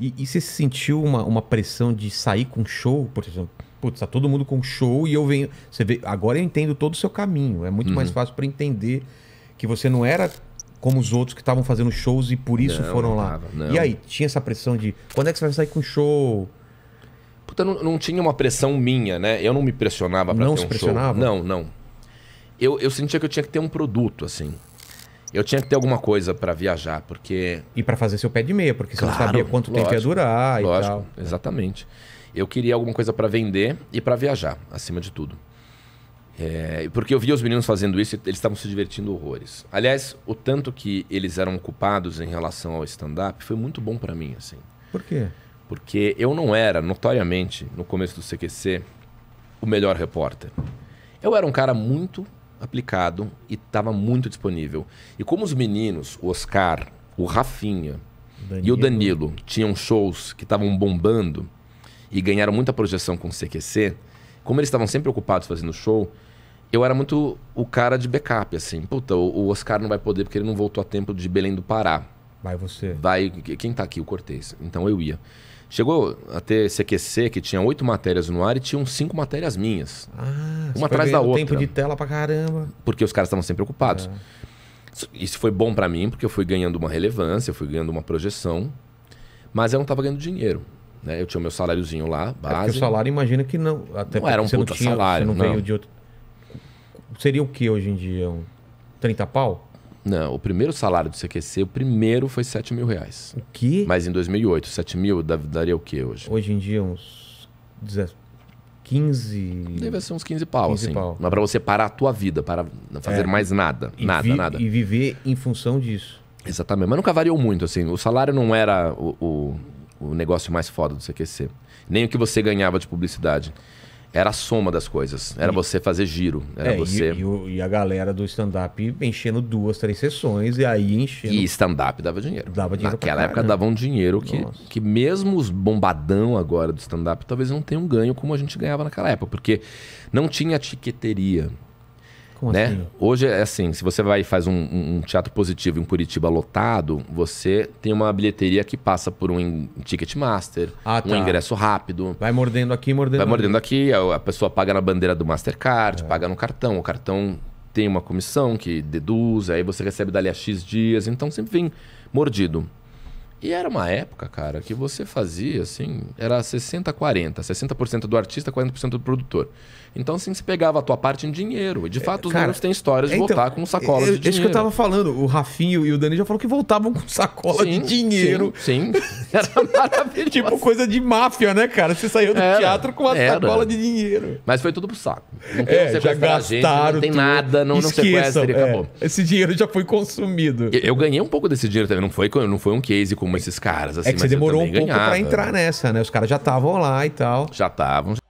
E, e você sentiu uma, uma pressão de sair com show, por exemplo? Putz, tá todo mundo com show e eu venho. Você vê, agora eu entendo todo o seu caminho. É muito uhum. mais fácil para entender que você não era como os outros que estavam fazendo shows e por isso não, foram lá. Não. E aí, tinha essa pressão de quando é que você vai sair com show? Puta, não, não tinha uma pressão minha, né? Eu não me pressionava pra não ter um pressionava? show. Não, não. Eu, eu sentia que eu tinha que ter um produto, assim eu tinha que ter alguma coisa para viajar, porque. E para fazer seu pé de meia, porque claro, você não sabia quanto lógico, tempo ia durar lógico, e tal. Exatamente. Eu queria alguma coisa para vender e para viajar, acima de tudo. É, porque eu via os meninos fazendo isso e eles estavam se divertindo horrores. Aliás, o tanto que eles eram ocupados em relação ao stand-up foi muito bom para mim, assim. Por quê? Porque eu não era, notoriamente, no começo do CQC, o melhor repórter. Eu era um cara muito aplicado e estava muito disponível. E como os meninos, o Oscar, o Rafinha Danilo. e o Danilo, tinham shows que estavam bombando e ganharam muita projeção com o CQC, como eles estavam sempre ocupados fazendo show, eu era muito o cara de backup, assim. Puta, o Oscar não vai poder porque ele não voltou a tempo de Belém do Pará. Vai você. Vai. Quem tá aqui? O Cortez. Então eu ia. Chegou a ter CQC, que tinha oito matérias no ar e tinham cinco matérias minhas. Ah, uma atrás da outra. tempo de tela pra caramba. Porque os caras estavam sempre ocupados. É. Isso foi bom para mim, porque eu fui ganhando uma relevância, eu fui ganhando uma projeção. Mas eu não tava ganhando dinheiro. Né? Eu tinha o meu saláriozinho lá, é, base. É o salário, imagina que não. Até não era um puta tinha, salário. não, não. Veio de outro... Seria o que hoje em dia? Um 30 pau? Não, o primeiro salário do CQC, o primeiro foi 7 mil reais. O quê? Mas em 2008, 7 mil daria o quê hoje? Hoje em dia, uns 15... Deve ser uns 15 pau, 15 assim. Pau. Mas para você parar a tua vida, para fazer é. mais nada, e nada, vi, nada. E viver em função disso. Exatamente, mas nunca variou muito, assim. O salário não era o, o, o negócio mais foda do CQC. Nem o que você ganhava de publicidade. Era a soma das coisas. Era e... você fazer giro. Era é, você... E, e, e, a galera do stand-up enchendo duas, três sessões e aí enchendo. E stand-up dava dinheiro. Dava dinheiro Naquela época cara, dava um dinheiro que, que mesmo os bombadão agora do stand-up talvez não tenham ganho como a gente ganhava naquela época. Porque não tinha tiqueteria. Como né? Assim? Hoje é assim, se você vai e faz um, um, teatro positivo em Curitiba lotado, você tem uma bilheteria que passa por um ticket master, ah, tá. um ingresso rápido. Vai mordendo aqui, mordendo Vai mordendo aqui, a pessoa paga na bandeira do Mastercard, é. paga no cartão, o cartão tem uma comissão que deduz, aí você recebe dali a X dias, então sempre vem mordido. E era uma época, cara, que você fazia assim, era 60 40, 60% do artista, 40% do produtor. Então assim, você pegava a tua parte em dinheiro. De é, fato, é, os cara, têm histórias de então, voltar com sacolas é, de dinheiro. É isso que eu tava falando, o Rafinho e o Dani já falaram que voltavam com sacola sim, de dinheiro. Sim, sim. Era maravilhoso. tipo coisa de máfia, né, cara? Você saiu do era, teatro com uma era. sacola de dinheiro. Mas foi tudo pro saco. Não tem é, um já gastaram gente, não tem nada, não, Esqueçam, não sequestra e acabou. É. Esse dinheiro já foi consumido. Eu, eu ganhei um pouco desse dinheiro também, não foi, não foi um case como esses caras, assim. É que você demorou um pouco pra entrar nessa, né? Os caras já estavam lá e tal. Já estavam,